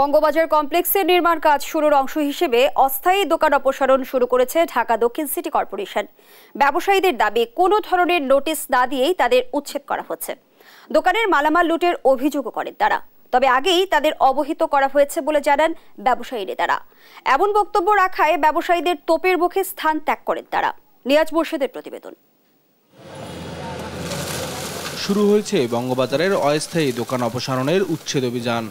বঙ্গবাজার কমপ্লেক্সের নির্মাণ কাজ শুরুর অংশ হিসেবে অস্থায়ী দোকান অপসারণ শুরু করেছে ঢাকা দক্ষিণ সিটি কর্পোরেশন ব্যবসায়ীদের দাবি কোনো ধরনের নোটিশ না দিয়েই তাদের উচ্ছেদ করা হচ্ছে দোকানের মালামাল লুটের অভিযোগও করেন তারা তবে আগেই তাদের অবহিত করা হয়েছে বলে জানান ব্যবসায়ী নেতারা এমন বক্তব্য রাখায় ব্যবসায়ীদের তোপের মুখে স্থান ত্যাগ করেন তারা নিয়াজ মোর্শেদের প্রতিবেদন শুরু হয়েছে বঙ্গবাজারের অস্থায়ী দোকান অপসারণের উচ্ছেদ অভিযান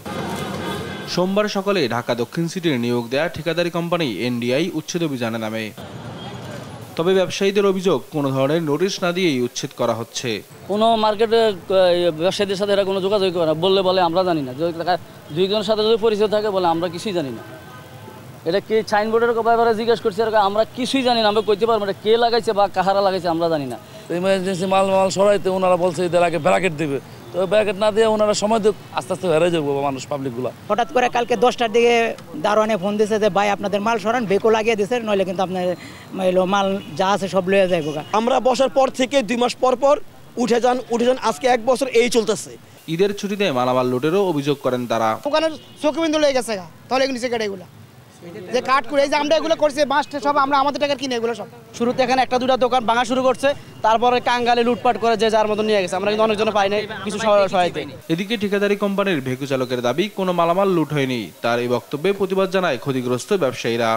সোমবার সকালে ঢাকা দক্ষিণ সিটির নিয়োগ দেয়া ঠিকাদারি কোম্পানি এনডিআই উচ্ছেদ অভিযানে নামে তবে ব্যবসায়ীদের অভিযোগ কোনো ধরনের নোটিশ না দিয়েই উচ্ছেদ করা হচ্ছে কোনো মার্কেটে ব্যবসায়ীদের সাথে এরা কোনো যোগাযোগ করে না বললে বলে আমরা জানি না দুইজনের সাথে যদি পরিচয় থাকে বলে আমরা কিছুই জানি না এটা কে সাইনবোর্ডের ব্যাপারে জিজ্ঞেস করছি আর আমরা কিছুই জানি না আমরা কইতে পারবো এটা কে লাগাইছে বা কাহারা লাগাইছে আমরা জানি না ইমার্জেন্সি মাল মাল সরাইতে ওনারা বলছে এদের আগে ব্যারাকেট দেবে তো ব্যাকেট না দিয়ে ওনারা সময় তো আস্তে আস্তে হেরে যাবো মানুষ পাবলিকগুলো হঠাৎ করে কালকে দশটার দিকে দারোয়ানে ফোন দিছে যে ভাই আপনাদের মাল সরান বেকো লাগিয়ে দিয়েছে নইলে কিন্তু আপনার মাল যা আছে সব লয়ে যায় আমরা বসার পর থেকে দুই মাস পর পর উঠে যান উঠে যান আজকে এক বছর এই চলতেছে ঈদের ছুটিতে মালামাল লুটেরও অভিযোগ করেন তারা ওখানে চোখে বিন্দু লেগে গেছে তাহলে নিচে কেটে এগুলো যে কাঠ করে এই যে আমরা এগুলো করছি বাঁশটা সব আমরা আমাদের টাকার কিনে এগুলো সব শুরুতে এখানে একটা দুটা দোকান ভাঙা শুরু করছে তারপরে কাঙ্গালে লুটপাট করে যে যার মতো নিয়ে গেছে আমরা কিন্তু অনেকজন পাই নাই কিছু সহায়তা এদিকে ঠিকাদারি কোম্পানির ভেকু চালকের দাবি কোনো মালামাল লুট হয়নি তার এই বক্তব্যে প্রতিবাদ জানায় ক্ষতিগ্রস্ত ব্যবসায়ীরা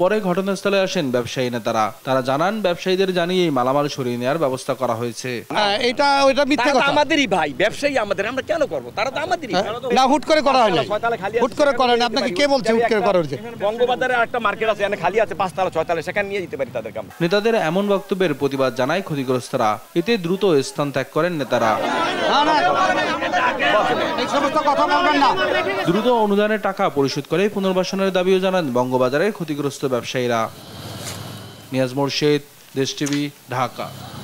পরে ঘটনাস্থলে আসেন ব্যবসায়ী নেতারা তারা জানান ব্যবসায়ীদের জানিয়ে মালামাল সরিয়ে নেওয়ার ব্যবস্থা ব্যবস্থা করা হয়েছে হ্যাঁ, এটা মিথ্যা কথা আমাদেরই ভাই ব্যবসায়ী আমাদের আমরা কেন করব তারা তো আমাদেরই হ্যাঁ, না হুট করে করা হয় না হুট করে করা না আপনাকে কে বলছে হুট করে করা বঙ্গবাজারে একটা মার্কেট আছে এখানে খালি আছে পাঁচতলা ছয়তলা সেখানে নিয়ে যেতে পারি তাদেরকে আমরা নেতাদের এমন বক্তব্যের প্রতিবাদ জানায় ক্ষতিগ্রস্তরা এতে দ্রুত স্থান ত্যাগ করেন নেতারা দ্রুত অনুদানের টাকা পরিশোধ করে পুনর্বাসনের দাবিও জানান বঙ্গবাজারের ক্ষতিগ্রস্ত ব্যবসায়ীরা নিয়াজ মোর্শেদ দেশ টিভি ঢাকা